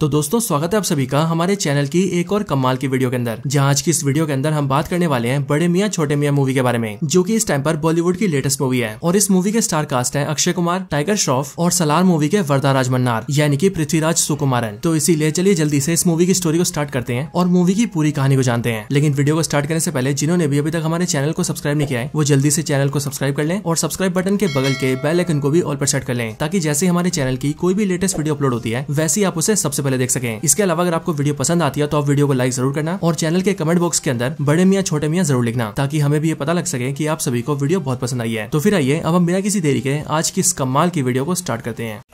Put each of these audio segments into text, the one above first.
तो दोस्तों स्वागत है आप सभी का हमारे चैनल की एक और कमाल की वीडियो के अंदर जहां आज की इस वीडियो के अंदर हम बात करने वाले हैं बड़े मियाँ छोटे मियाँ मूवी के बारे में जो कि इस टाइम पर बॉलीवुड की लेटेस्ट मूवी है और इस मूवी के स्टार कास्ट हैं अक्षय कुमार टाइगर श्रॉफ और सलार मूवी के वरदा राज मन्नार यानी कि पृथ्वीराज सुकुमारन तो इसीलिए चलिए जल्दी से इस मूवी की स्टोरी को स्टार्ट करते हैं और मूवी की पूरी कहानी को जानते हैं लेकिन वीडियो को स्टार्ट करने से पहले जिन्होंने भी अभी तक हमारे चैनल को सब्सक्राइब नहीं किया है वो जल्दी से चैनल को सब्सक्राइब कर लें और सब्सक्राइब बटन के बगल के बेल को भी ऑल पर सेट कर लें ताकि जैसे हमारे चैनल की कोई भी लेटेस्ट वीडियो अपलोड होती है वैसे आप उसे सबसे पहले देख सके इसके अलावा अगर आपको वीडियो पसंद आती है तो आप वीडियो को लाइक जरूर करना और चैनल के कमेंट बॉक्स के अंदर बड़े मियाँ छोटे मियाँ जरूर लिखना ताकि हमें भी ये पता लग सके की आप सभी को वीडियो बहुत पसंद आई है तो फिर आइए अब हम बिना किसी देरी के आज की इस कमाल की वीडियो को स्टार्ट करते हैं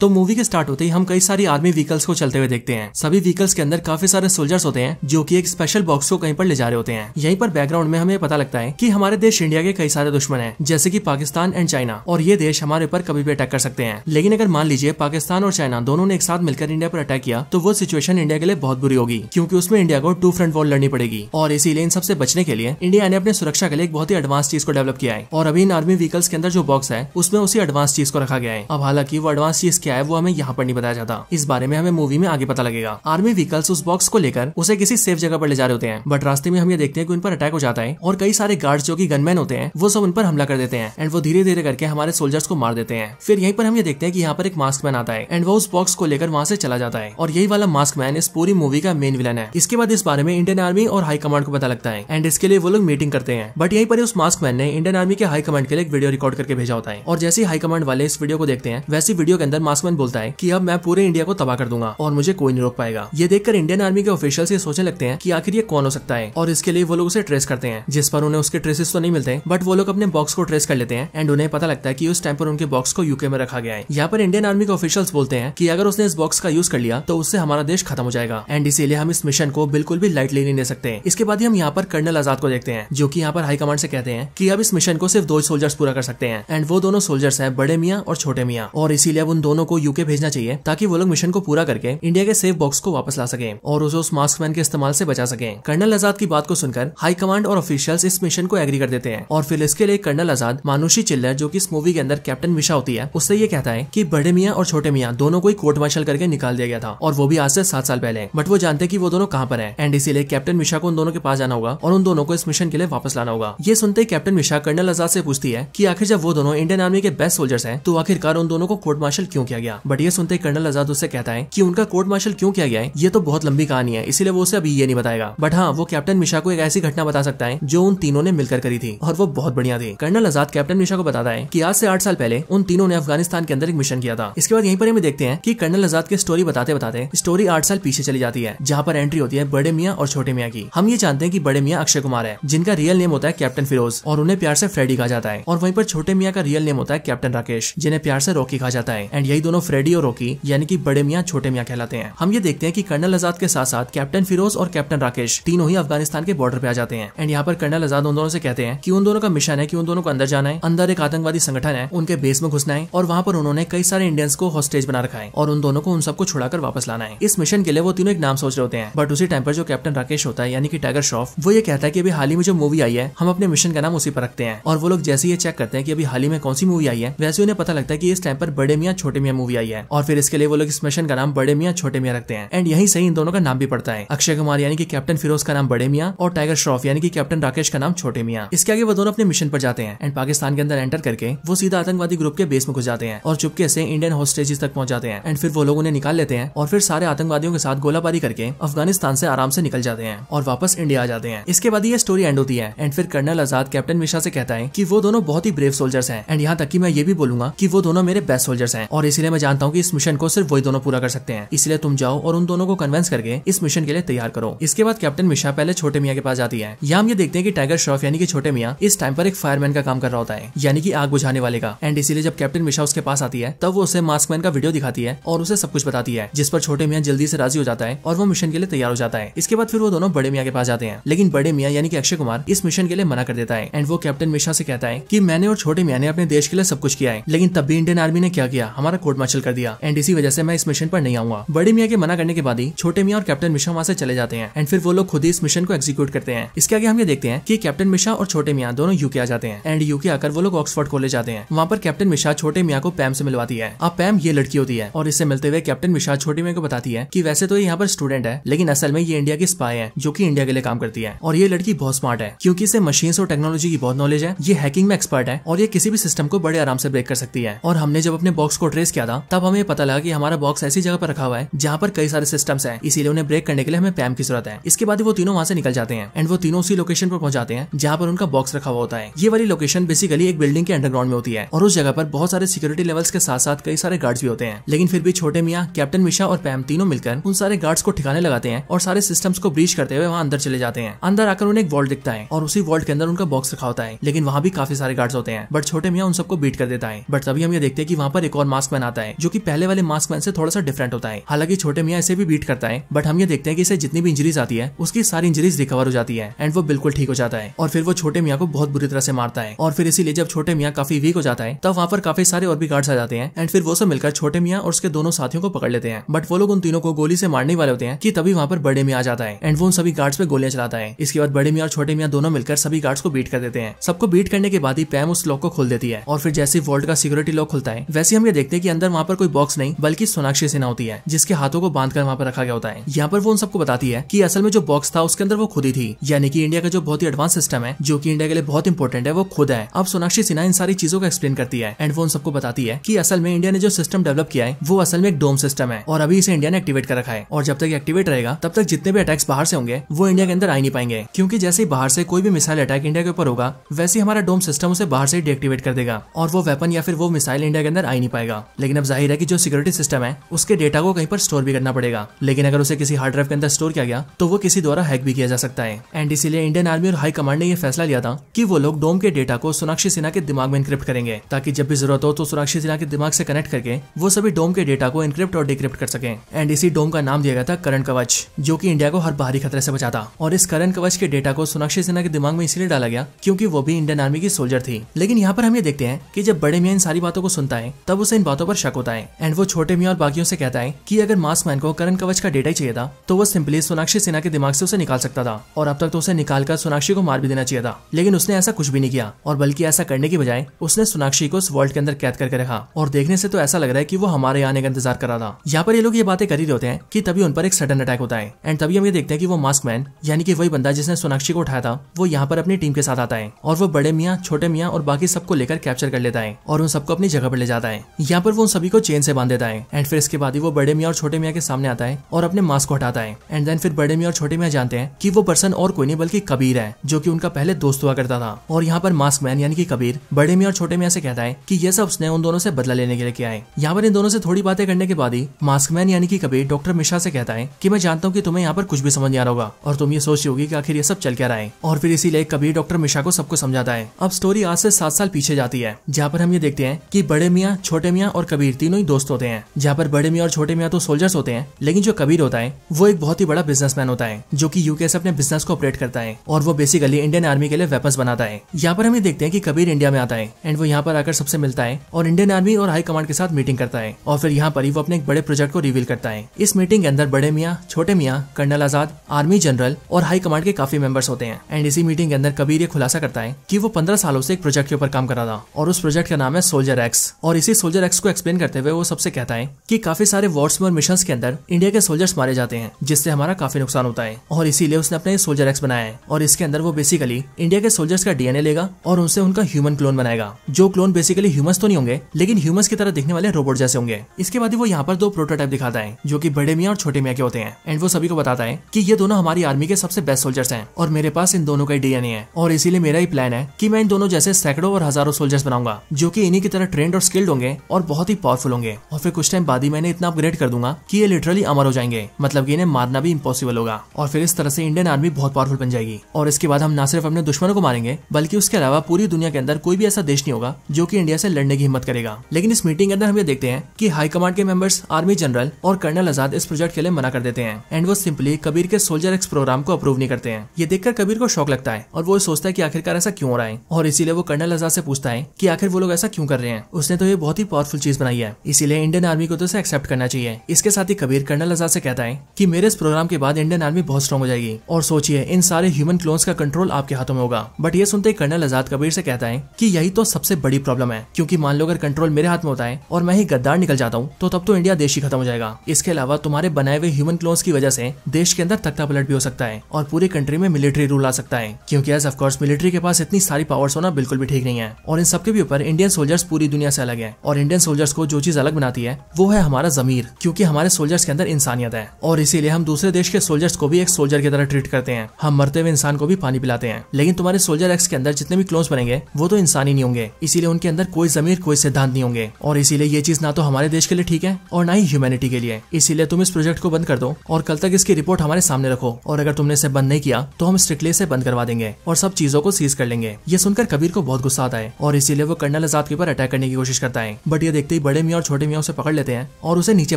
तो मूवी के स्टार्ट होते ही हम कई सारी आर्मी व्हीकल्स को चलते हुए देखते हैं सभी व्हीकल्स के अंदर काफी सारे सोल्जर्स होते हैं जो की एक स्पेशल बॉक्स को कहीं पर ले जा रहे होते हैं यहीं पर बैकग्राउंड में हमें पता लगता है की हमारे देश इंडिया के कई सारे दुश्मन है जैसे की पाकिस्तान एंड चाइना और ये देश हमारे ऊपर कभी भी अटैक कर सकते हैं लेकिन अगर मान लीजिए पाकिस्तान और चाइना दोनों ने एक साथ मिलकर इंडिया पर अटैक किया तो वो सिचुएशन इंडिया के लिए बहुत बुरी होगी क्योंकि उसमें इंडिया को टू फ्रंट वॉर लड़नी पड़ेगी और इसीलिए इन सबसे बचने के लिए इंडिया ने अपने सुरक्षा के लिए एक बहुत ही एडवांस चीज को डेवलप किया है और अभी इन आर्मी व्हीकल्स के अंदर जो बॉक्स है उसमें उसी एडवांस चीज को रखा गया है अब हालांकि वो एडवांस चीज क्या है वो हमें यहाँ पर नहीं बताया जाता इस बारे में हमें मूवी में आगे पता लगेगा आर्मी व्हीकल्स उस बॉक्स को लेकर उसे किसी सेफ जगह पर ले जा रहे होते हैं बट रास्ते में हम ये देखते हैं कि उन पर अटैक हो जाता है और कई सारे गार्ड्स जो की गनमैन होते हैं वो सब उन पर हमला कर देते हैं एंड वो धीरे धीरे करके हमारे सोल्जर्स को मार देते हैं फिर यहीं पर हम ये देखते हैं कि यहाँ पर एक मास्क मैन आता है एंड वो उस बॉक्स को लेकर वहाँ से चला जाता है और यही वाला मास्क मैन इस पूरी मूवी का मेन विलन है इसके बाद इस बारे में इंडियन आर्मी और हाई कमांड को पता लगता है एंड इसके लिए वो लोग मीटिंग करते हैं बट यहीं पर उस मास्क मैन ने इंडियन आर्मी के हाई कमांड के लिए एक वीडियो रिकॉर्ड करके भेजा होता है और जैसे हाई कमांड वाले इस वीडियो को देखते हैं वैसी वीडियो के अंदर मास्क टास्कमैन बोलता है की अब मैं पूरे इंडिया को तबाह कर दूंगा और मुझे कोई नहीं रोक पाएगा ये देखकर इंडियन आर्मी के ऑफिशियल ये सोचने लगते हैं की आखिर ये कौन हो सकता है और इसके लिए वो लोग उसे ट्रेस करते हैं जिस पर उन्हें उसके ट्रेसेस तो नहीं मिलते बट वो लोग अपने बॉक्स को ट्रेस कर लेते हैं एंड उन्हें पता लगता है की उस टाइम पर उनके बॉक्स को यूके में रखा गया है यहाँ पर इंडियन आर्मी के ऑफिशियल्स बोलते हैं की अगर उसने इस बॉक्स का यूज कर लिया तो उससे हमारा देश खत्म हो जाएगा एंड इसीलिए हम इस मिशन को बिल्कुल भी लाइटली नहीं ले सकते इसके बाद हम यहाँ पर कर्नल आजाद को देखते हैं जो की यहाँ पर हाईकमांड से कहते हैं की अब इस मिशन को सिर्फ दो सोल्जर्स पूरा कर सकते हैं एंड वो दोनों सोल्जर्स है बड़े मियाँ और छोटे मियाँ और इसीलिए अब उन दोनों को यूके भेजना चाहिए ताकि वो लोग मिशन को पूरा करके इंडिया के सेफ बॉक्स को वापस ला सके और उसे उस मास्क मैन के इस्तेमाल से बचा सके कर्नल आजाद की बात को सुनकर कमांड और ऑफिशियल्स इस मिशन को एग्री कर देते हैं और फिर इसके लिए कर्नल आजाद मानुषी चिल्लर जो की इस मूवी के अंदर कैप्टन मिशा होती है उससे ये कहता है की बड़े मियाँ और छोटे मियाँ दोनों को ही कोर्ट मार्शल करके निकाल दिया गया था और वो भी आज से सात साल पहले बट वो जानते की वो दोनों कहाँ पर है एंड इसीलिए कैप्टन मिशा को उन दोनों के पास जाना होगा और उन दोनों को इस मिशन के लिए वापस लाना होगा ये सुनते ही कैप्टन मिशा कर्नल आजाद से पूछती है की आखिर जब वो दोनों इंडियन आर्मी के बेस्ट सोल्जर्स हैं तो आखिरकार उन दोनों को कोर्ट मार्शल क्यों किया किया गया बट ये सुनते कर्नल आजाद उससे कहता है की उनका कोर्ट मार्शल क्यों किया गया है ये तो बहुत लंबी कहानी है इसलिए वो उसे अभी ये नहीं बताएगा बट हाँ वो कैप्टन मिशा को एक ऐसी घटना बता सकता है जो उन तीनों ने मिलकर करी थी और वो बहुत बढ़िया थी कर्नल आजाद कैप्टन मिशा को बताता है की आज से आठ साल पहले उन तीनों ने अफगानिस्तान के अंदर एक मिशन किया था इसके बाद यहीं पर हमें देखते हैं की कर्नल आजाद की स्टोरी बताते बताते स्टोरी आठ साल पीछे चली जाती है जहाँ पर एंट्री होती है बड़े मियाँ और छोटे मियाँ की हम ये जानते हैं की बड़े मियाँ अक्षय कुमार है जिनका रियल नेम होता है कैप्टन फिरोज और उन्हें प्यार से फ्रेडी कहा जाता है और वहीं पर छोटे मियाँ का रियल नेम होता है कैप्टन राकेश जिन्हें प्यार से रॉकी कहा जाता है एंड यही दोनों फ्रेडी और रोकी यानी कि बड़े मियाँ छोटे मियाँ कहलाते हैं हम ये देखते हैं कि कर्नल आजाद के साथ साथ कैप्टन फिरोज और कैप्टन राकेश तीनों ही अफगानिस्तान के बॉर्डर पे आ जाते हैं एंड यहाँ पर कर्नल आजाद उन दोनों से कहते हैं कि उन दोनों का मिशन है कि उन दोनों को अंदर जाना है अंदर एक आतंकवादी संगठन है उनके बेस में घुसना है और वहाँ पर उन्होंने कई सारे इंडियंस को हॉस्टेज बना रखा है और उन दोनों को उन सबको छुड़ाकर वापस लाना है इस मिशन के लिए वो तीनों एक नाम सोच रहे होते हैं बट उसी टाइम पर जो कैप्टन राकेश होता है यानी कि टाइगर श्रॉफ वो ये कहता है कि अभी हाल ही में जो मूवी आई है हम अपने मिशन का नाम उसी पर रखते हैं और वो लोग जैसे ये चेक करते हैं कि अभी हाल ही में कौन सी मूवी आई है वैसे उन्हें पता लगता है कि इस टाइम पर बड़े मियाँ छोटे मियाँ मूवी आई है और फिर इसके लिए वो लोग इस मिशन का नाम बड़े मियाँ छोटे मियाँ रखते हैं एंड यही सही इन दोनों का नाम भी पड़ता है अक्षय कुमार यानी कि कैप्टन फिरोज का नाम बड़े मियाँ और टाइगर श्रॉफ यानी कि कैप्टन राकेश का नाम छोटे मियाँ इसके आगे वो दोनों अपने मिशन पर जाते हैं एंड पाकिस्तान के अंदर एंटर करके वो सीधा आतंकवादी ग्रुप के बेस में घुस जाते हैं और चुपके से इंडियन होस्टेज तक पहुंच जाते हैं एंड फिर वो लोग उन्हें निकाल लेते हैं और फिर सारे आतंकवादियों के साथ गोलाबारी करके अफगानिस्तान से आराम से निकल जाते हैं और वापस इंडिया आ जाते हैं इसके बाद ये स्टोरी एंड होती है एंड फिर कर्नल आजाद कैप्टन मिश्रा से कहता है की वो दोनों बहुत ही ब्रेव सोल्जर्स है एंड यहाँ तक की मैं ये भी बोलूंगा की वो दोनों मेरे बेस्ट सोल्जर्स है और इस इसलिए मैं जानता हूँ की इस मिशन को सिर्फ वही दोनों पूरा कर सकते हैं इसलिए तुम जाओ और उन दोनों को कन्वेंस करके इस मिशन के लिए तैयार करो इसके बाद कैप्टन मिशा पहले छोटे मियाँ के पास जाती है यहाँ ये देखते हैं की टाइगर श्रॉफ यानी कि छोटे मियाँ इस टाइम पर एक फायरमैन का काम कर रहा होता है यानी कि आग बुझाने वाले का एंड इसीलिए जब कैप्टन मिशा उसके पास आती है तब वो उसे मास्कमैन का वीडियो दिखाती है और उसे सब कुछ बताती है जिस पर छोटे मियाँ जल्दी से राजी हो जाता है और वो मिशन के लिए तैयार हो जाता है इसके बाद फिर वो दोनों बड़े मियाँ के पास जाते हैं लेकिन बड़े मियाँ यानी कि अक्षय कुमार इस मिशन के लिए मना कर देता है एंड वो कैप्टन मिशा से कहता है की मैंने और छोटे मियाँ ने अपने देश के लिए सब कुछ किया है लेकिन तब भी इंडियन आर्मी ने क्या किया हमारा कोर्ट मार्शल कर दिया एंड इसी वजह से मैं इस मिशन पर नहीं आऊंगा बड़े मियाँ के मना करने के बाद ही छोटे मियाँ और कैप्टन मिशा वहाँ से चले जाते हैं एंड फिर वो लोग खुद ही इस मिशन को एग्जीक्यूट करते हैं इसके आगे हम ये देखते हैं की कैप्टन मिशा और छोटे मियाँ दोनों यूके आ जाते हैं एंड यूके आकर वो लोग ऑक्सफोर्ड कॉलेज जाते हैं वहाँ पर कैप्टन मिशा छोटे मियाँ को पैम से मिलवाती है अब पैम ये लड़की होती है और इससे मिलते हुए कैप्टन मिशा छोटे मियाँ को बताती है की वैसे तो ये यहाँ पर स्टूडेंट है लेकिन असल में ये इंडिया की स्पाई है जो की इंडिया के लिए काम करती है और ये लड़की बहुत स्मार्ट है क्योंकि इसे मशीन और टेक्नोलॉजी की बहुत नॉलेज है ये हैकिंग में एक्सपर्ट है और ये किसी भी सिस्टम को बड़े आराम से ब्रेक कर सकती है और हमने जब अपने बॉक्स को ट्रेस किया था तब हमें पता लगा कि हमारा बॉक्स ऐसी जगह पर रखा हुआ है जहाँ पर कई सारे सिस्टम्स हैं इसीलिए उन्हें ब्रेक करने के लिए हमें पैम की जरूरत है इसके बाद वो तीनों वहाँ से निकल जाते हैं एंड वो तीनों उसी लोकेशन पर पहुंचाते हैं जहाँ पर उनका बॉक्स रखा हुआ होता है ये वाली लोकेशन बेसिकली एक बिल्डिंग के अंडरग्राउंड में होती है और उस जगह पर बहुत सारे सिक्योरिटी लेवल्स के साथ साथ कई सारे गार्ड्स भी होते हैं लेकिन फिर भी छोटे मियाँ कैप्टन मिशा और पैम तीनों मिलकर उन सारे गार्ड्स को ठिकाने लगाते हैं और सारे सिस्टम्स को ब्रीच करते हुए वहाँ अंदर चले जाते हैं अंदर आकर उन्हें एक वॉल्ट दिखता है और उसी वॉल्ट के अंदर उनका बॉक्स रखा होता है लेकिन वहाँ भी काफी सारे गार्ड्स होते हैं बट छोटे मियाँ उन सबको बीट कर देता है बट तभी हम ये देखते हैं कि वहाँ पर एक और मास्क मैन बनाता है जो की पहले वाले मास्क मैन से थोड़ा सा डिफरेंट होता है हालांकि छोटे मियाँ इसे भी बीट करता है बट हम ये देखते हैं कि इसे जितनी भी इंजरीज आती है उसकी सारी इंजरीज रिकवर हो जाती है एंड वो बिल्कुल ठीक हो जाता है और फिर वो छोटे मियाँ को बहुत बुरी तरह से मारता है और फिर इसीलिए जब छोटे मियाँ काफी वीक हो जाता है तब वहाँ पर काफी सारे और भी गार्ड्स आ जाते हैं एंड फिर वो सब मिलकर छोटे मियाँ और उसके दोनों साथियों को पकड़ लेते हैं बट वो लोग उन तीनों को गोली से मारने वाले होते हैं कि तभी वहाँ पर बड़े मियाँ आ जाता है एंड वो उन सभी गार्ड्स पे गोलियां चलाता है इसके बाद बड़े मियाँ और छोटे मियाँ दोनों मिलकर सभी गार्ड्स को बीट कर देते हैं सबको बीट करने के बाद ही पैम उस लॉक को खोल देती है और फिर जैसे वॉल्ट का सिक्योरिटी लॉक खुलता है वैसे हम ये देखते हैं अंदर वहाँ पर कोई बॉक्स नहीं बल्कि सोनाक्षी सिन्हा होती है जिसके हाथों को बांध कर वहाँ पर रखा गया होता है यहाँ पर वो उन सबको बताती है की असल में जो बॉक्स था उसके अंदर वो खुद ही थी यानी कि इंडिया का जो बहुत ही एडवांस सिस्टम है जो की इंडिया के लिए बहुत इंपॉर्टेंट है वो खुद है अब सोनाक्षी सिन्हा इन सारी चीजों को एक्सप्लेन करती है एंड वो उन सबको बताती है की असल में इंडिया ने जो सिस्टम डेवलप किया है वो असल में एक डोम सिस्टम है और अभी इसे इंडिया ने एक्टिवेट कर रखा है और जब तक एक्टिवेट रहेगा तब तक जितने भी अटैक्स बाहर से होंगे वो इंडिया के अंदर आ नहीं पाएंगे क्योंकि जैसे ही बाहर से कोई भी मिसाइल अटैक इंडिया के ऊपर होगा वैसे हमारा डोम सिस्टम उसे बाहर से डीएक्टिवेट कर देगा और वो वेपन या फिर वो मिसाइल इंडिया के अंदर आ नहीं पाएगा लेकिन अब जाहिर है कि जो सिक्योरिटी सिस्टम है उसके डेटा को कहीं पर स्टोर भी करना पड़ेगा लेकिन अगर उसे किसी हार्ड ड्राइव के अंदर स्टोर किया गया तो वो किसी द्वारा हैक भी किया जा सकता है एंड इसीलिए इंडियन आर्मी और हाई कमांड ने यह फैसला लिया था कि वो लोग डोम के डेटा को सोनाक्षी सिन्हा के दिमाग में इंक्रिप्ट करेंगे ताकि जब भी जरूरत हो तो सोनाक्षी सिन्हा के दिमाग से कनेक्ट करके वो सभी डोम के डेटा को इंक्रिप्ट और डिक्रिप्ट कर सके एंड इसी डोम का नाम दिया गया था करण कवच जो की इंडिया को हर बाहरी खतरे से बचाता और इस करण कवच के डेटा को सोनाक्षी सिन्हा के दिमाग में इसलिए डाला गया क्योंकि वो भी इंडियन आर्मी की सोल्जर थी लेकिन यहाँ पर हम ये देखते हैं कि जब बड़े मियाँ इन सारी बातों को सुनता है तब उसे इन बातों पर शक होता है एंड वो छोटे मियाँ और बागियों से कहता है कि अगर मास्क मैन को करण कवच का डेटा ही चाहिए था तो वो सिंपली सोनाक्षी सिन्हा के दिमाग से उसे निकाल सकता था और अब तक तो उसे निकाल कर सोनाक्षी को मार भी देना चाहिए था लेकिन उसने ऐसा कुछ भी नहीं किया और बल्कि ऐसा करने की बजाय उसने सोनाक्षी को उस वर्ल्ड के अंदर कैद करके रखा और देखने से तो ऐसा लग रहा है की वो हमारे आने का इंतजार कर रहा था यहाँ पर ये लोग ये बातें कर ही होते हैं की तभी उन पर एक सडन अटैक होता है एंड तभी हम ये देखते हैं की वो मास्क मैन यानी कि वही बंदा जिसने सोनाक्षी को उठाया था वो यहाँ पर अपनी टीम के साथ आता है और वो बड़े मियाँ छोटे मियाँ और बाकी सबको लेकर कैप्चर कर लेता है और उन सबको अपनी जगह पर ले जाता है यहाँ पर वो सभी को चेन से बांध देता है एंड फिर इसके बाद ही वो बड़े मियाँ और छोटे मियाँ के सामने आता है और अपने मास्क को हटाता है एंड देन फिर बड़े मियाँ और छोटे मियाँ जानते हैं कि वो पर्सन और कोई नहीं बल्कि कबीर है जो की उनका पहले दोस्त हुआ करता था और यहाँ पर मास्क मैन यानी कि कबीर बड़े मियाँ और छोटे मियाँ से कहता है की ये सब उसने उन दोनों से बदला लेने के लिए किया है यहाँ पर इन दोनों से थोड़ी बातें करने के बाद ही मास्क मैन यानी कि कबीर डॉक्टर मिश्रा से कहता है की मैं जानता हूँ की तुम्हें यहाँ पर कुछ भी समझ नहीं आ रहा होगा और तुम ये सोच होगी कि आखिर ये सब चल क्या रहा है और फिर इसीलिए कबीर डॉक्टर मिश्रा को सबको समझाता है अब स्टोरी आज से सात साल पीछे जाती है जहाँ पर हम ये देखते हैं की बड़े मियाँ छोटे मियाँ और कबीर तीनों ही दोस्त होते हैं जहाँ पर बड़े मियाँ और छोटे मियाँ तो सोल्जर्स होते हैं लेकिन जो कबीर होता है वो एक बहुत ही बड़ा बिजनेसमैन होता है जो की यूके से अपने बिजनेस को ऑपरेट करता है और वो बेसिकली इंडियन आर्मी के लिए वेपन बनाता है यहाँ पर हमें देखते हैं की कबीर इंडिया में आता है एंड वो यहाँ पर आकर सबसे मिलता है और इंडियन आर्मी और हाई कमांड के साथ मीटिंग करता है और फिर यहाँ पर ही वो अपने एक बड़े प्रोजेक्ट को रिवील करता है इस मीटिंग के अंदर बड़े Miyan Chote Miyan colonel Azad army general और हाई कमांड के काफी मेंबर्स होते हैं एंड इसी मीटिंग के अंदर कबीर ये खुलासा करता है कि वो पंद्रह सालों से एक प्रोजेक्ट के ऊपर काम कर रहा था और उस प्रोजेक्ट का नाम है सोल्जर एक्स और इसी सोल्जर एक्स को एक्सप्लेन करते हुए वो सबसे कहता है कि काफी सारे वॉर्स और मिशन के अंदर इंडिया के सोल्जर्स मारे जाते हैं जिससे हमारा काफी नुकसान होता है और इसीलिए उसने अपना सोल्जर एक्स बनाया है और इसके अंदर वो बेसिकली इंडिया के सोल्जर्स का डीएनए लेगा और उनसे उनका ह्यूमन क्लोन बनाएगा जो क्लोन बेसिकली ह्यूमस तो नहीं होंगे लेकिन ह्यूमस की तरह दिखने वाले रोबोट जैसे होंगे इसके बाद वो यहाँ पर दो प्रोटोटाइप दिखाता है जो की बड़े मियाँ और छोटे मियाँ के होते हैं एंड वो सभी को बताता है की ये दोनों हमारी आर्मी के सबसे बेस्ट सोल्जर्स है और मेरे पास इन दोनों का डीएनए है और इसीलिए मेरा ही प्लान है की मैं इन दोनों जैसे सैकड़ों और हजारों सोल्जर्स बनाऊंगा जो की इन्हीं की तरह ट्रेंड और स्किल्ड होंगे और बहुत बहुत ही पावरफुल होंगे और फिर कुछ टाइम बाद ही मैंने इतना अपग्रेड कर दूंगा कि ये लिटरली अमर हो जाएंगे मतलब कि इन्हें मारना भी इम्पॉसिबल होगा और फिर इस तरह से इंडियन आर्मी बहुत पावरफुल बन जाएगी और इसके बाद हम न सिर्फ अपने दुश्मनों को मारेंगे बल्कि उसके अलावा पूरी दुनिया के अंदर कोई भी ऐसा देश नहीं होगा जो की इंडिया से लड़ने की हिम्मत करेगा लेकिन इस मीटिंग के अंदर हम ये देखते हैं की हाई कमांड के मेंबर्स आर्मी जनरल और कर्नल आजाद इस प्रोजेक्ट के लिए मना कर देते हैं एंड वो सिंपली कबीर के सोल्जर एक्स प्रोग्राम को अप्रूव नहीं करते हैं ये देखकर कबीर को शौक लगता है और वो सोचता है की आखिरकार ऐसा क्यों हो रहा है और इसीलिए वो कर्नल आजाद से पूछता है की आखिर वो लोग ऐसा क्यों कर रहे हैं उसने तो ये बहुत ही पावरफुल चीज सीरीज बनाई है इसीलिए इंडियन आर्मी को तो इसे एक्सेप्ट करना चाहिए इसके साथ ही कबीर कर्नल आजाद से कहता है कि मेरे इस प्रोग्राम के बाद इंडियन आर्मी बहुत स्ट्रॉग हो जाएगी और सोचिए इन सारे ह्यूमन क्लोन्स का कंट्रोल आपके हाथों में होगा बट ये सुनते कर्नल आजाद कबीर से कहता है की यही तो सबसे बड़ी प्रॉब्लम है क्यूँकी मान लो अगर कंट्रोल मेरे हाथ में होता है और मैं ही गद्दार निकल जाता हूँ तो तब तो इंडिया देश ही खत्म हो जाएगा इसके अलावा तुम्हारे बनाए हुए ह्यूमन क्लोन्स की वजह से देश के अंदर तख्ता पलट भी हो सकता है और पूरी कंट्री में मिलिट्री रूल आ सकता है क्योंकि एज ऑफकोर्स मिलिट्री के पास इतनी सारी पावर्स होना बिल्कुल भी ठीक नहीं है और इन सबके भी ऊपर इंडियन सोल्जर्स पूरी दुनिया से अलग है और इंडियन सोल्जर्स सोल्जर्स को जो चीज अलग बनाती है वो है हमारा जमीर क्योंकि हमारे सोल्जर्स के अंदर इंसानियत है और इसीलिए हम दूसरे देश के सोल्जर्स को भी एक सोल्जर की तरह ट्रीट करते हैं हम मरते हुए इंसान को भी पानी पिलाते हैं लेकिन तुम्हारे सोल्जर एक्स के अंदर जितने भी क्लोज बनेंगे वो तो इंसान ही नहीं होंगे इसीलिए उनके अंदर कोई जमीर कोई सिद्धांत नहीं होंगे और इसीलिए ये चीज ना तो हमारे देश के लिए ठीक है और ना ही ह्यूमैनिटी के लिए इसीलिए तुम इस प्रोजेक्ट को बंद कर दो और कल तक इसकी रिपोर्ट हमारे सामने रखो और अगर तुमने इसे बंद नहीं किया तो हम स्ट्रिक्टली इसे बंद करवा देंगे और सब चीजों को सीज कर लेंगे ये सुनकर कबीर को बहुत गुस्सा आता है और इसीलिए वो कर्नल आजाद के ऊपर अटैक करने की कोशिश करता है बट ये देखते बड़े मियाँ और छोटे मियाँ उसे पकड़ लेते हैं और उसे नीचे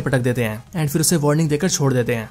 पटक देते हैं एंड फिर उसे वार्निंग देकर छोड़ देते हैं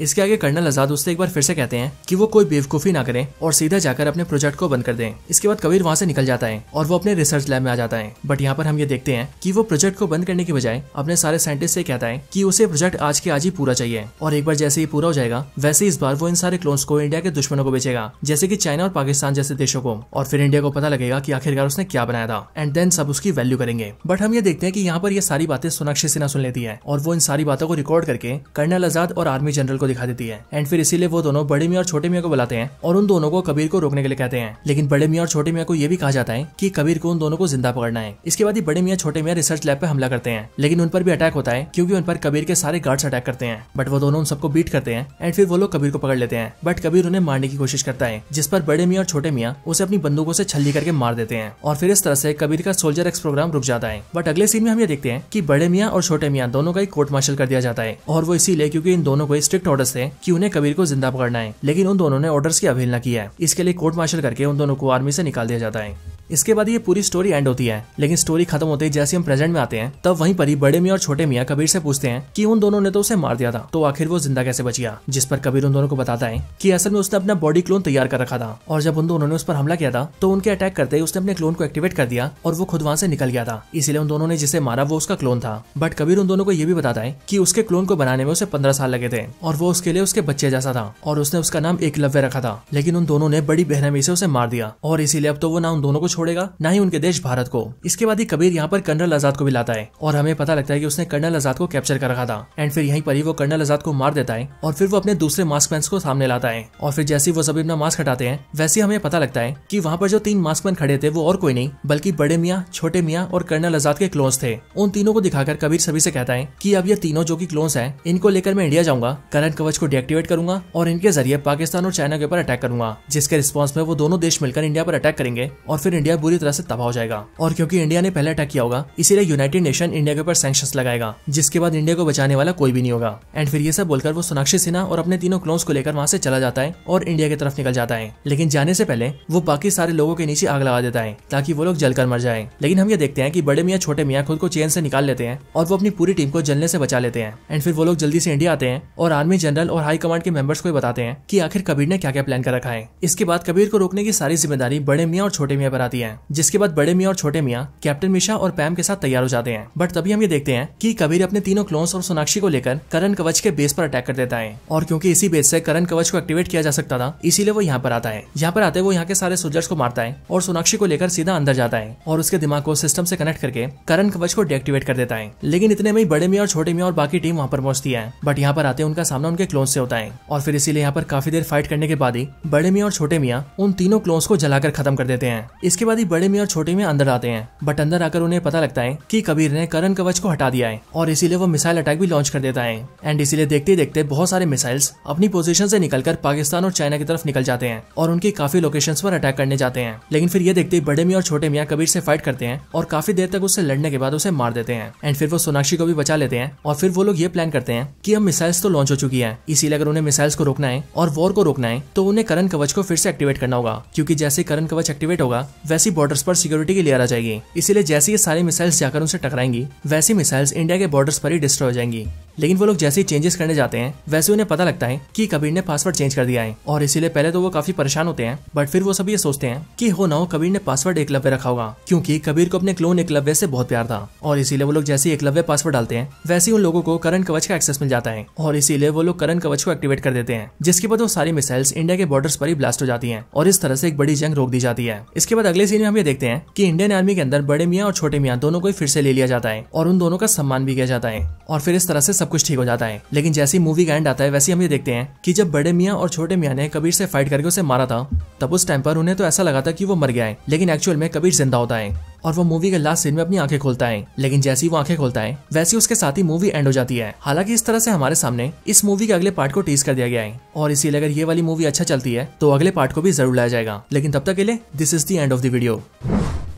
इसके आगे कर्नल आजाद उससे एक बार फिर से कहते हैं कि वो कोई बेवकूफी ना करें और सीधा जाकर अपने प्रोजेक्ट को बंद कर दें इसके बाद कबीर वहाँ से निकल जाता है और वो अपने रिसर्च लैब में आ जाता है बट यहाँ पर हम ये देखते हैं कि वो प्रोजेक्ट को बंद करने के बजाय अपने सारे साइंटिस्ट से कहता है कि उसे प्रोजेक्ट आज के आज ही पूरा चाहिए और एक बार जैसे ही पूरा हो जाएगा वैसे इस बार वो इन सारे क्लोन्स को इंडिया के दुश्मनों को बेचेगा जैसे की चाइना और पाकिस्तान जैसे देशों को और फिर इंडिया को पता लगेगा की आखिरकार उसने क्या बनाया था एंड देन सब उसकी वैल्यू करेंगे बट हम ये देखते हैं की यहाँ पर ये सारी बातें सोनाक्षी सिन्हा सुन लेती है और वो इन सारी बातों को रिकॉर्ड करके कर्नल आजाद और आर्मी जनरल को को दिखा देती है एंड फिर इसीलिए वो दोनों बड़े मियाँ और छोटे मियाँ को बुलाते हैं और उन दोनों को कबीर को रोकने के लिए कहते हैं लेकिन बड़े मियाँ और छोटे मियाँ को ये भी कहा जाता है की कबीर को उन दोनों को जिंदा पकड़ना है इसके बाद ही बड़े मियाँ छोटे मियाँ रिसर्च लैब पे हमला करते हैं लेकिन उन पर भी अटैक होता है क्योंकि उन पर कबीर के सारे गार्ड्स अटैक करते हैं बट वो दोनों उन सबको बीट करते हैं एंड फिर वो लोग कबीर को पकड़ लेते हैं बट कबीर उन्हें मारने की कोशिश करता है जिस पर बड़े मियाँ और छोटे मियाँ उसे अपनी बंदूकों से छल्ली करके मार देते हैं और फिर इस तरह से कबीर का सोल्जर एक्स प्रोग्राम रुक जाता है बट अगले सीन में हम ये देखते हैं की बड़े मियाँ और छोटे मियाँ दोनों का ही कोर्ट मार्शल कर दिया जाता है और वो इसीलिए क्योंकि इन दोनों को स्ट्रिक्ट ऑर्डर थे की उन्हें कबीर को जिंदा पकड़ना है लेकिन उन दोनों ने ऑर्डर की अवहेलना की है इसके लिए कोर्ट मार्शल करके उन दोनों को आर्मी से निकाल दिया जाता है इसके बाद ये पूरी स्टोरी एंड होती है लेकिन स्टोरी खत्म होते ही जैसे हम प्रेजेंट में आते हैं तब वहीं पर ही बड़े मियाँ और छोटे मियाँ कबीर से पूछते हैं कि उन दोनों ने तो उसे मार दिया था तो आखिर वो जिंदा कैसे बच गया जिस पर कबीर उन दोनों को बताता है कि असल में उसने अपना बॉडी क्लोन तैयार कर रखा था और जब उन दोनों ने उस पर हमला किया था तो उनके अटैक करते ही उसने अपने क्लोन को एक्टिवेट कर दिया और वो खुद वहाँ से निकल गया था इसलिए उन दोनों ने जिसे मारा वो उसका क्लोन था बट कबीर उन दोनों को ये भी बताता है की उसके क्लोन को बनाने में उसे पंद्रह साल लगे थे और वो उसके लिए उसके बच्चे जैसा था और उसने उसका नाम एकलव्य रखा था लेकिन उन दोनों ने बड़ी बेहनमी से उसे मार दिया और इसीलिए अब तो वो ना उन दोनों को छोड़ेगा ना ही उनके देश भारत को इसके बाद ही कबीर यहाँ पर कर्नल आजाद को भी लाता है और हमें पता लगता है कि उसने कर्नल आजाद को कैप्चर कर रखा था एंड फिर यहीं पर ही वो कर्नल आजाद को मार देता है और फिर वो अपने दूसरे मास्क मैन को सामने लाता है और फिर जैसे वो सभी अपना मास्क हटाते हैं वैसे हमें पता लगता है की वहाँ पर जो तीन मास्क मैन खड़े थे वो और कोई नहीं बल्कि बड़े मियाँ छोटे मियाँ और कर्नल आजाद के क्लोन्स थे उन तीनों को दिखाकर कबीर सभी से कहता है की अब ये तीनों जो की क्लोन्स है इनको लेकर मैं इंडिया जाऊंगा करंट कवच को डिएक्टिवेट करूंगा और इनके जरिए पाकिस्तान और चाइना के ऊपर अटैक करूंगा जिसके रिस्पॉन्स में वो दोनों देश मिलकर इंडिया पर अटैक करेंगे और फिर इंडिया बुरी तरह से तबाह हो जाएगा और क्योंकि इंडिया ने पहले अटैक किया होगा इसीलिए यूनाइटेड नेशन इंडिया के ऊपर सैक्शन लगाएगा जिसके बाद इंडिया को बचाने वाला कोई भी नहीं होगा एंड फिर ये सब बोलकर वो सोनाक्षी सिन्हा और अपने तीनों क्लोन्स को लेकर वहाँ से चला जाता है और इंडिया की तरफ निकल जाता है लेकिन जाने से पहले वो बाकी सारे लोगों के नीचे आग लगा देता है ताकि वो लोग जलकर मर जाए लेकिन हम ये देखते हैं कि बड़े मियाँ छोटे मियाँ खुद को चेन से निकाल लेते हैं और वो अपनी पूरी टीम को जलने से बचा लेते हैं एंड फिर वो लोग जल्दी से इंडिया आते हैं और आर्मी जनरल और हाई कमांड के मेंबर्स को बताते हैं कि आखिर कबीर ने क्या क्या प्लान कर रखा है इसके बाद कबीर को रोकने की सारी जिम्मेदारी बड़े मियाँ और छोटे मियाँ पर आती जाती है जिसके बाद बड़े मियाँ और छोटे मियाँ कैप्टन मिशा और पैम के साथ तैयार हो जाते हैं बट तभी हम ये देखते हैं की कबीर अपने तीनों क्लोन्स और सोनाक्षी को लेकर करण कवच के बेस पर अटैक कर देता है और क्योंकि इसी बेस से करण कवच को एक्टिवेट किया जा सकता था इसीलिए वो यहाँ पर आता है यहाँ पर आते वो यहाँ के सारे सोल्जर्स को मारता है और सोनाक्षी को लेकर सीधा अंदर जाता है और उसके दिमाग को सिस्टम से कनेक्ट करके करण कवच को डिएक्टिवेट कर देता है लेकिन इतने में बड़े मियाँ और छोटे मियाँ और बाकी टीम वहाँ पर पहुंचती है बट यहाँ पर आते उनका सामना उनके क्लोन से होता है और फिर इसीलिए यहाँ पर काफी देर फाइट करने के बाद ही बड़े मियाँ और छोटे मियाँ उन तीनों क्लोन्स को जलाकर खत्म कर देते हैं इसके बाद ही बड़े मियाँ और छोटे मियाँ अंदर आते हैं बट अंदर आकर उन्हें पता लगता है की कबीर ने करण कवच को हटा दिया है और इसीलिए वो मिसाइल अटैक भी लॉन्च कर देता है एंड इसीलिए देखते देखते बहुत सारे मिसाइल्स अपनी पोजीशन से निकलकर पाकिस्तान और चाइना की तरफ निकल जाते हैं और उनकी काफी लोकेशन पर अटैक करने जाते हैं लेकिन फिर ये देखते ही बड़े मियाँ और छोटे मियाँ कबीर से फाइट करते हैं और काफी देर तक उससे लड़ने के बाद उसे मार देते हैं एंड फिर वो सोनाक्षी को भी बचा लेते हैं और फिर वो लोग ये प्लान करते हैं की अब मिसाइल्स तो लॉन्च हो चुकी है इसीलिए अगर उन्हें मिसाइल्स को रोकना है और वॉर को रोकना है तो उन्हें करण कवच को फिर से एक्टिवेट करना होगा क्यूँकी जैसे करण कवच एक्टिवेट होगा वैसी बॉर्डर्स पर सिक्योरिटी के लिए आ जाएगी इसीलिए जैसे ये सारी मिसाइल्स जाकर उनसे टकराएंगी वैसी मिसाइल्स इंडिया के बॉर्डर्स पर ही डिस्ट्रॉय हो जाएंगी लेकिन वो लोग जैसे ही चेंजेस करने जाते हैं वैसे उन्हें पता लगता है कि कबीर ने पासवर्ड चेंज कर दिया है और इसीलिए पहले तो वो काफी परेशान होते हैं बट फिर वो सब ये सोचते हैं कि हो ना हो कबीर ने पासवर्ड एकलव्य रखा होगा क्योंकि कबीर को अपने क्लोन एकलव्य से बहुत प्यार था और इसीलिए वो लोग जैसे एकलव्य पासवर्ड डालते हैं वैसे उन लोगों को करण कवच का एक्सेस मिल जाता है और इसीलिए वो लोग करण कवच को एक्टिवेट कर देते हैं जिसके बाद वो सारी मिसाइल्स इंडिया के बॉर्डर पर ही ब्लास्ट हो जाती है और इस तरह से एक बड़ी जंग रोक दी जाती है इसके बाद अगले सीन में हम ये देखते हैं की इंडियन आर्मी के अंदर बड़े मियाँ और छोटे मियाँ दोनों को फिर से ले लिया जाता है और उन दोनों का सम्मान भी किया जाता है और फिर इस तरह से सब कुछ ठीक हो जाता है लेकिन जैसे मूवी का एंड आता है वैसे हम ये देखते हैं कि जब बड़े मियाँ और छोटे मियाँ ने कबीर से फाइट करके उसे मारा था तब उस टाइम पर उन्हें तो ऐसा लगा था कि वो मर गया है लेकिन एक्चुअल में कबीर जिंदा होता है और वो मूवी के लास्ट सीन में अपनी आंखें खोलता है लेकिन जैसी वो आंखें खोलता है वैसे उसके साथ ही मूवी एंड हो जाती है हालांकि इस तरह से हमारे सामने इस मूवी के अगले पार्ट को टीज कर दिया गया है और इसीलिए अगर ये वाली मूवी अच्छा चलती है तो अगले पार्ट को भी जरूर लाया जाएगा लेकिन तब तक के लिए this is the end of the video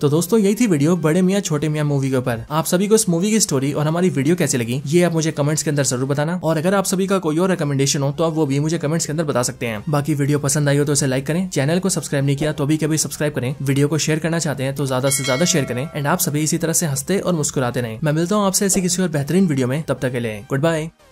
तो दोस्तों यही थी वीडियो बड़े मियाँ छोटे मियाँ मूवी के ऊपर आप सभी को इस मूवी की स्टोरी और हमारी वीडियो कैसी लगी ये आप मुझे कमेंट्स के अंदर जरूर बताना और अगर आप सभी का कोई और रिकमेंडेशन हो तो आप वो भी मुझे कमेंट्स के अंदर बता सकते हैं बाकी वीडियो पसंद आई हो तो इसे लाइक करें चैनल को सब्सक्राइब नहीं किया तो भी कभी सब्सक्राइब करें वीडियो को शेयर करना चाहते हैं तो ज्यादा से ज्यादा शेयर करें एंड आप सभी इसी तरह से हंसते और मुस्कुराते रहे मैं मिलता हूँ आपसे ऐसी किसी और बेहतरीन वीडियो में तब तक के लिए गुड बाय